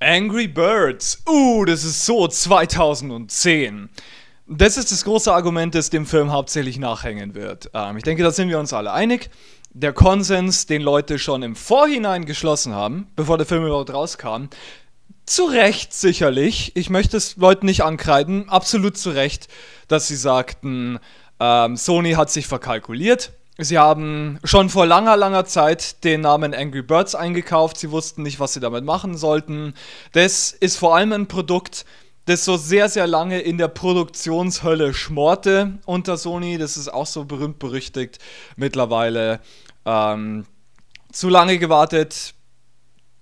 Angry Birds. Uh, das ist so 2010. Das ist das große Argument, das dem Film hauptsächlich nachhängen wird. Ähm, ich denke, da sind wir uns alle einig. Der Konsens, den Leute schon im Vorhinein geschlossen haben, bevor der Film überhaupt rauskam, zu Recht sicherlich. Ich möchte es Leuten nicht ankreiden. Absolut zu Recht, dass sie sagten, ähm, Sony hat sich verkalkuliert. Sie haben schon vor langer, langer Zeit den Namen Angry Birds eingekauft. Sie wussten nicht, was sie damit machen sollten. Das ist vor allem ein Produkt, das so sehr, sehr lange in der Produktionshölle schmorte unter Sony. Das ist auch so berühmt berüchtigt mittlerweile. Ähm, zu lange gewartet,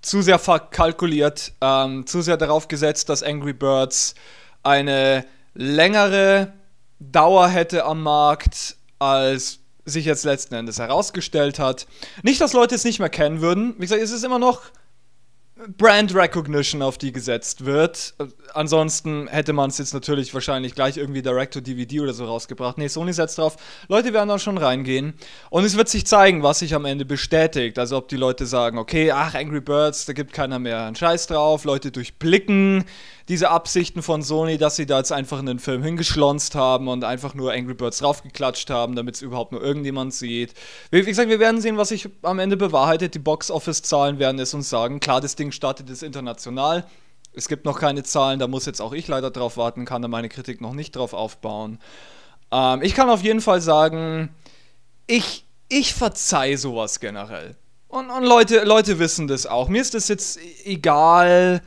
zu sehr verkalkuliert, ähm, zu sehr darauf gesetzt, dass Angry Birds eine längere Dauer hätte am Markt als sich jetzt letzten Endes herausgestellt hat. Nicht, dass Leute es nicht mehr kennen würden. Wie gesagt, es ist immer noch Brand Recognition, auf die gesetzt wird. Ansonsten hätte man es jetzt natürlich wahrscheinlich gleich irgendwie Direct-to-DVD oder so rausgebracht. Nee, Sony setzt drauf. Leute werden da schon reingehen. Und es wird sich zeigen, was sich am Ende bestätigt. Also ob die Leute sagen, okay, ach, Angry Birds, da gibt keiner mehr einen Scheiß drauf. Leute durchblicken, diese Absichten von Sony, dass sie da jetzt einfach einen Film hingeschlonzt haben und einfach nur Angry Birds raufgeklatscht haben, damit es überhaupt nur irgendjemand sieht. Wie, gesagt, wir werden sehen, was sich am Ende bewahrheitet. Die Box-Office-Zahlen werden es uns sagen. Klar, das Ding startet jetzt international. Es gibt noch keine Zahlen, da muss jetzt auch ich leider drauf warten, kann da meine Kritik noch nicht drauf aufbauen. Ähm, ich kann auf jeden Fall sagen, ich, ich verzeih sowas generell. Und, und Leute, Leute wissen das auch. Mir ist das jetzt egal,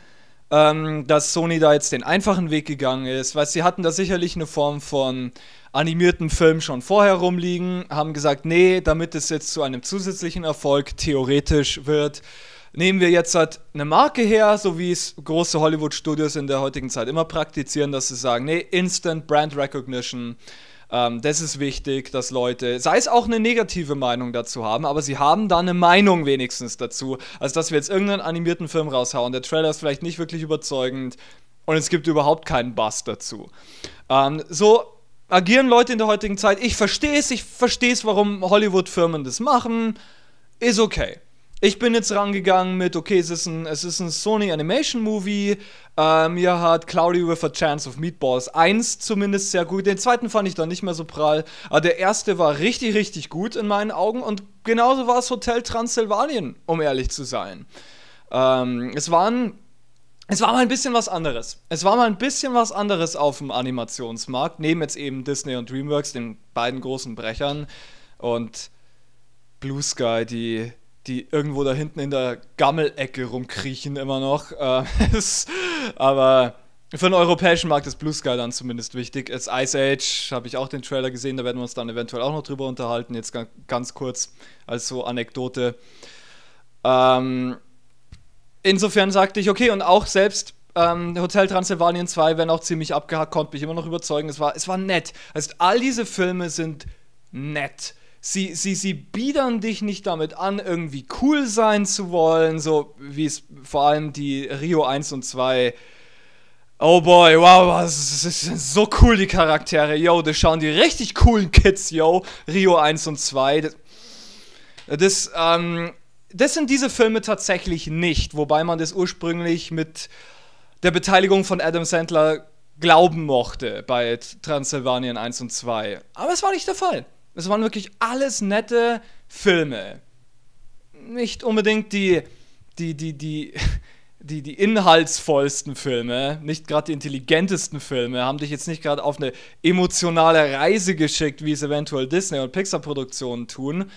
ähm, dass Sony da jetzt den einfachen Weg gegangen ist, weil sie hatten da sicherlich eine Form von animierten Film schon vorher rumliegen, haben gesagt, nee, damit es jetzt zu einem zusätzlichen Erfolg theoretisch wird, nehmen wir jetzt halt eine Marke her, so wie es große Hollywood-Studios in der heutigen Zeit immer praktizieren, dass sie sagen, nee, Instant Brand Recognition ähm, das ist wichtig, dass Leute, sei es auch eine negative Meinung dazu haben, aber sie haben da eine Meinung wenigstens dazu, als dass wir jetzt irgendeinen animierten Film raushauen. Der Trailer ist vielleicht nicht wirklich überzeugend und es gibt überhaupt keinen Bass dazu. Ähm, so agieren Leute in der heutigen Zeit. Ich verstehe es, ich verstehe es, warum Hollywood-Firmen das machen. Ist okay ich bin jetzt rangegangen mit, okay, es ist ein, es ist ein Sony Animation Movie. Äh, mir hat Cloudy with a Chance of Meatballs 1 zumindest sehr gut. Den zweiten fand ich dann nicht mehr so prall. Aber der erste war richtig, richtig gut in meinen Augen. Und genauso war es Hotel Transsilvanien, um ehrlich zu sein. Ähm, es waren. Es war mal ein bisschen was anderes. Es war mal ein bisschen was anderes auf dem Animationsmarkt, neben jetzt eben Disney und DreamWorks, den beiden großen Brechern und Blue Sky, die die irgendwo da hinten in der Gammelecke rumkriechen immer noch. Ähm, aber für den europäischen Markt ist Blue Sky dann zumindest wichtig. Jetzt Ice Age habe ich auch den Trailer gesehen, da werden wir uns dann eventuell auch noch drüber unterhalten. Jetzt ganz kurz als so Anekdote. Ähm, insofern sagte ich, okay, und auch selbst ähm, Hotel Transylvanien 2, wenn auch ziemlich abgehackt, konnte mich immer noch überzeugen. Es war, es war nett. Also all diese Filme sind nett sie, sie, sie biedern dich nicht damit an, irgendwie cool sein zu wollen, so wie es vor allem die Rio 1 und 2. Oh boy, wow, das sind so cool die Charaktere. Yo, das schauen die richtig coolen Kids, yo. Rio 1 und 2. Das, das, ähm, das sind diese Filme tatsächlich nicht, wobei man das ursprünglich mit der Beteiligung von Adam Sandler glauben mochte bei Transylvanien 1 und 2. Aber es war nicht der Fall. Es waren wirklich alles nette Filme. Nicht unbedingt die, die, die, die, die, die inhaltsvollsten Filme, nicht gerade die intelligentesten Filme, haben dich jetzt nicht gerade auf eine emotionale Reise geschickt, wie es eventuell Disney und Pixar-Produktionen tun.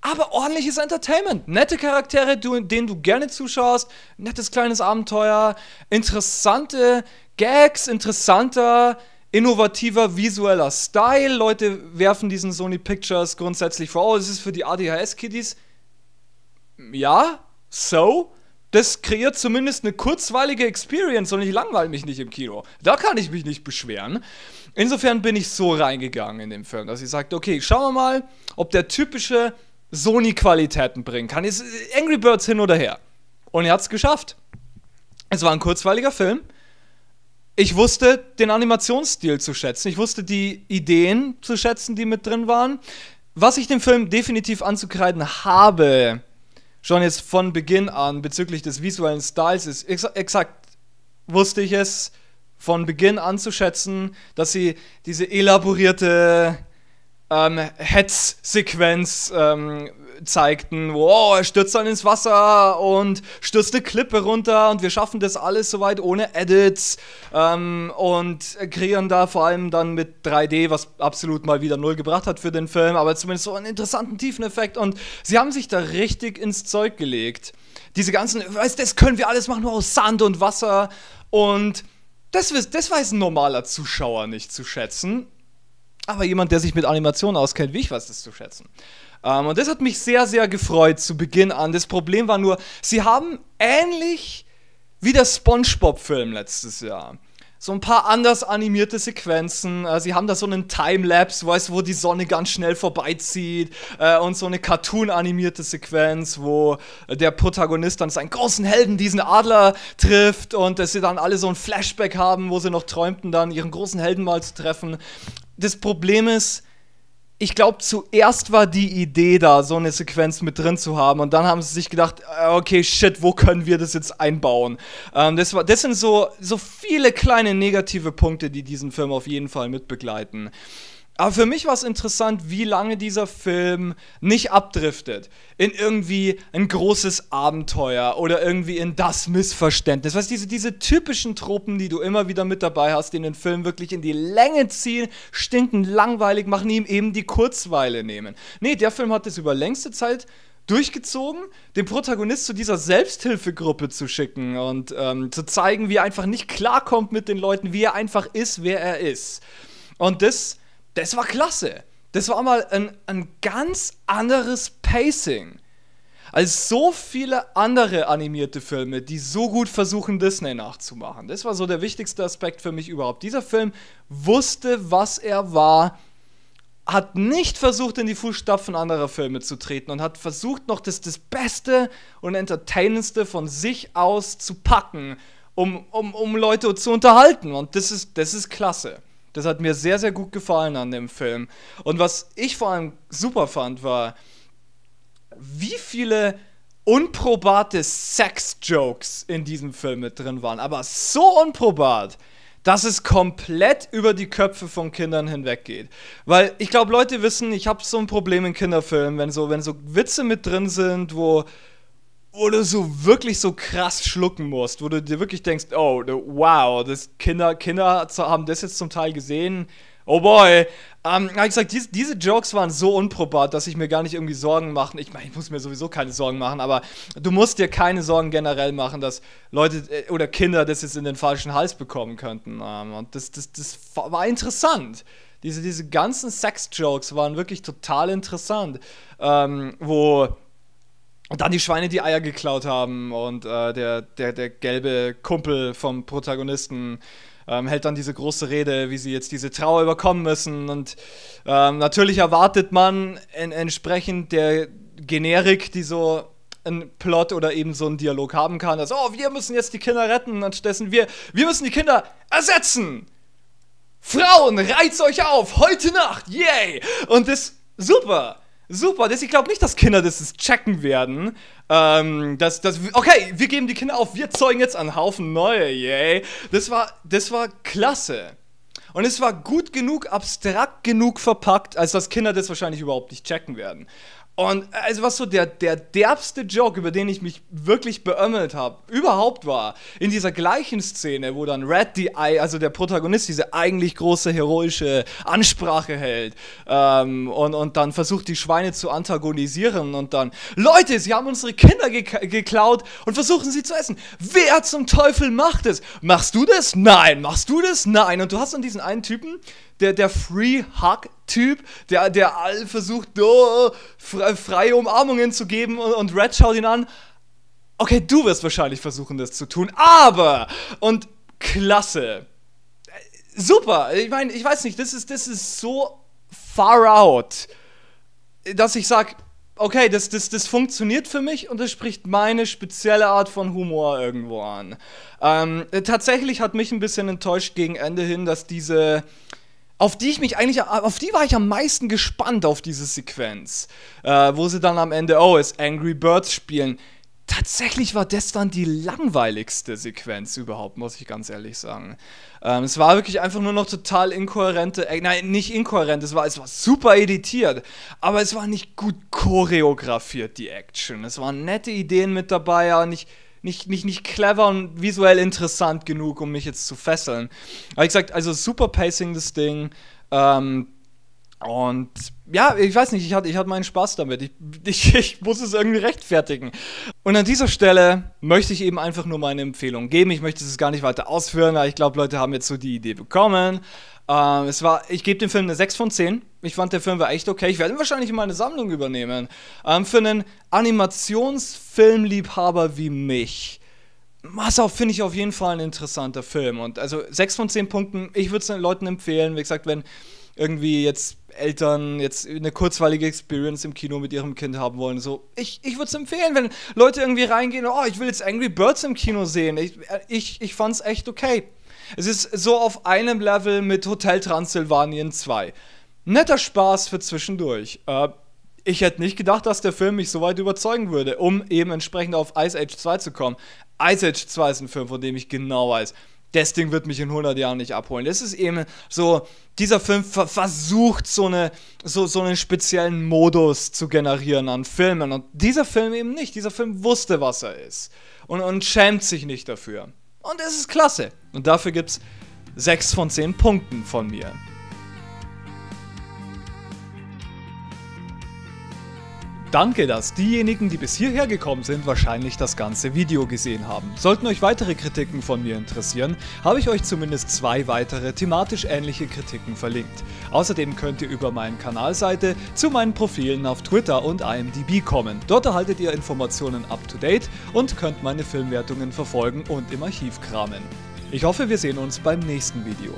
Aber ordentliches Entertainment. Nette Charaktere, denen du gerne zuschaust. Nettes kleines Abenteuer. Interessante Gags, interessanter innovativer visueller Style. Leute werfen diesen Sony Pictures grundsätzlich vor, oh, es ist für die ADHS-Kiddies. Ja, so. Das kreiert zumindest eine kurzweilige Experience und ich langweile mich nicht im Kino. Da kann ich mich nicht beschweren. Insofern bin ich so reingegangen in den Film, dass ich sagte, okay, schauen wir mal, ob der typische Sony-Qualitäten bringen kann. Ist Angry Birds hin oder her. Und er hat es geschafft. Es war ein kurzweiliger Film ich wusste den Animationsstil zu schätzen. Ich wusste die Ideen zu schätzen, die mit drin waren. Was ich dem Film definitiv anzukreiden habe, schon jetzt von Beginn an bezüglich des visuellen Styles, ist ex exakt wusste ich es von Beginn an zu schätzen, dass sie diese elaborierte ähm, Hetz-Sequenz ähm, zeigten, wow, er stürzt dann ins Wasser und stürzt eine Klippe runter und wir schaffen das alles soweit ohne Edits ähm, und kreieren da vor allem dann mit 3D, was absolut mal wieder null gebracht hat für den Film, aber zumindest so einen interessanten Tiefeneffekt und sie haben sich da richtig ins Zeug gelegt. Diese ganzen, weißt das können wir alles machen, nur aus Sand und Wasser und das, das weiß ein normaler Zuschauer nicht zu schätzen. Aber jemand, der sich mit Animationen auskennt, wie ich weiß das zu schätzen. Um, ähm, und das hat mich sehr, sehr gefreut zu Beginn an. Das Problem war nur, sie haben ähnlich wie der SpongeBob-Film letztes Jahr so ein paar anders animierte Sequenzen. Äh, sie haben da so einen Timelapse, weißt, wo die Sonne ganz schnell vorbeizieht äh, und so eine Cartoon-animierte Sequenz, wo der Protagonist dann seinen großen Helden, diesen Adler, trifft und dass sie dann alle so ein Flashback haben, wo sie noch träumten, dann ihren großen Helden mal zu treffen. Das Problem ist, ich glaube, zuerst war die Idee da, so eine Sequenz mit drin zu haben. Und dann haben sie sich gedacht, äh, okay, shit, wo können wir das jetzt einbauen? Ähm, das, war, das sind so, so viele kleine negative Punkte, die diesen Film auf jeden Fall mitbegleiten. Aber für mich war es interessant, wie lange dieser Film nicht abdriftet. In irgendwie ein großes Abenteuer oder irgendwie in das Missverständnis. Weißt du, diese, diese typischen Truppen, die du immer wieder mit dabei hast, die den Film wirklich in die Länge ziehen, stinken langweilig machen, ihm eben die Kurzweile nehmen. Nee, der Film hat es über längste Zeit durchgezogen, den Protagonist zu dieser Selbsthilfegruppe zu schicken und ähm, zu zeigen, wie er einfach nicht klarkommt mit den Leuten, wie er einfach ist, wer er ist. Und das das war klasse. Das war mal ein, ein ganz anderes Pacing als so viele andere animierte Filme, die so gut versuchen, Disney nachzumachen. Das war so der wichtigste Aspekt für mich überhaupt. Dieser Film wusste, was er war, hat nicht versucht, in die Fußstapfen anderer Filme zu treten und hat versucht, noch das, das Beste und Entertainendste von sich aus zu packen, um, um, um Leute zu unterhalten. Und das ist, das ist klasse. Das hat mir sehr, sehr gut gefallen an dem Film. Und was ich vor allem super fand, war, wie viele unprobate Sex-Jokes in diesem Film mit drin waren. Aber so unprobat, dass es komplett über die Köpfe von Kindern hinweggeht. Weil ich glaube, Leute wissen, ich habe so ein Problem in Kinderfilmen, wenn so, wenn so Witze mit drin sind, wo wo du so wirklich so krass schlucken musst, wo du dir wirklich denkst, oh, wow, das Kinder, Kinder haben das jetzt zum Teil gesehen. Oh boy. Ähm, ich gesagt, diese, diese, Jokes waren so unprobat, dass ich mir gar nicht irgendwie Sorgen machen. Ich meine, ich muss mir sowieso keine Sorgen machen, aber du musst dir keine Sorgen generell machen, dass Leute äh, oder Kinder das jetzt in den falschen Hals bekommen könnten. Ähm, und das, das, das war interessant. Diese, diese ganzen Sex-Jokes waren wirklich total interessant. Ähm, wo und dann die Schweine die Eier geklaut haben und äh, der, der, der gelbe Kumpel vom Protagonisten ähm, hält dann diese große Rede, wie sie jetzt diese Trauer überkommen müssen. Und ähm, natürlich erwartet man in, entsprechend der Generik, die so ein Plot oder eben so einen Dialog haben kann, dass, oh, wir müssen jetzt die Kinder retten, anstattdessen wir, wir müssen die Kinder ersetzen. Frauen, reizt euch auf, heute Nacht, yay! Und das, super, Super, das, ich glaube nicht, dass Kinder das checken werden. Ähm, das, das, okay, wir geben die Kinder auf, wir zeugen jetzt einen Haufen neue, yay. Das war, das war klasse. Und es war gut genug, abstrakt genug verpackt, als dass Kinder das wahrscheinlich überhaupt nicht checken werden. Und also was so der, der derbste Joke, über den ich mich wirklich beömmelt habe, überhaupt war, in dieser gleichen Szene, wo dann Red die Eye, also der Protagonist, diese eigentlich große heroische Ansprache hält ähm, und, und dann versucht, die Schweine zu antagonisieren und dann, Leute, sie haben unsere Kinder ge geklaut und versuchen sie zu essen. Wer zum Teufel macht es? Machst du das? Nein. Machst du das? Nein. Und du hast dann diesen einen Typen, der, der Free-Hug-Typ, der, der versucht, oh, freie Umarmungen zu geben und, und Red schaut ihn an. Okay, du wirst wahrscheinlich versuchen, das zu tun, aber und klasse. Super, ich meine, ich weiß nicht, das ist, das ist so far out, dass ich sage, okay, das, das, das funktioniert für mich und das spricht meine spezielle Art von Humor irgendwo an. Ähm, tatsächlich hat mich ein bisschen enttäuscht gegen Ende hin, dass diese, auf die ich mich eigentlich, auf die war ich am meisten gespannt auf diese Sequenz, äh, wo sie dann am Ende, oh, es Angry Birds spielen. Tatsächlich war das dann die langweiligste Sequenz überhaupt, muss ich ganz ehrlich sagen. Ähm, es war wirklich einfach nur noch total inkohärente, äh, nein, nicht inkohärent, es war, es war super editiert, aber es war nicht gut choreografiert, die Action. Es waren nette Ideen mit dabei, aber nicht nicht, nicht, nicht clever und visuell interessant genug, um mich jetzt zu fesseln. Aber wie gesagt, also super Pacing das Ding. Ähm, und ja, ich weiß nicht, ich hatte, ich hatte meinen Spaß damit. Ich, ich, ich muss es irgendwie rechtfertigen. Und an dieser Stelle möchte ich eben einfach nur meine Empfehlung geben. Ich möchte es gar nicht weiter ausführen, aber ich glaube, Leute haben jetzt so die Idee bekommen. Ähm, es war, ich gebe dem Film eine 6 von 10. Ich fand, der Film war echt okay. Ich werde ihn wahrscheinlich in meine Sammlung übernehmen. Ähm, für einen Animationsfilmliebhaber wie mich. Massau finde ich auf jeden Fall ein interessanter Film. Und also 6 von 10 Punkten, ich würde es den Leuten empfehlen. Wie gesagt, wenn irgendwie jetzt Eltern jetzt eine kurzweilige Experience im Kino mit ihrem Kind haben wollen. So, ich, ich würde es empfehlen, wenn Leute irgendwie reingehen, oh, ich will jetzt Angry Birds im Kino sehen. Ich, ich, ich fand es echt okay. Es ist so auf einem Level mit Hotel Transylvanien 2. Netter Spaß für zwischendurch. Äh, ich hätte nicht gedacht, dass der Film mich so weit überzeugen würde, um eben entsprechend auf Ice Age 2 zu kommen. Ice Age 2 ist ein Film, von dem ich genau weiß das Ding wird mich in 100 Jahren nicht abholen. Das ist eben so, dieser Film ver versucht so, eine, so, so einen speziellen Modus zu generieren an Filmen. Und dieser Film eben nicht. Dieser Film wusste, was er ist. Und, und schämt sich nicht dafür. Und es ist klasse. Und dafür gibt es 6 von 10 Punkten von mir. Danke, dass diejenigen, die bis hierher gekommen sind, wahrscheinlich das ganze Video gesehen haben. Sollten euch weitere Kritiken von mir interessieren, habe ich euch zumindest zwei weitere thematisch ähnliche Kritiken verlinkt. Außerdem könnt ihr über meine Kanalseite zu meinen Profilen auf Twitter und IMDb kommen. Dort erhaltet ihr Informationen up to date und könnt meine Filmwertungen verfolgen und im Archiv kramen. Ich hoffe, wir sehen uns beim nächsten Video.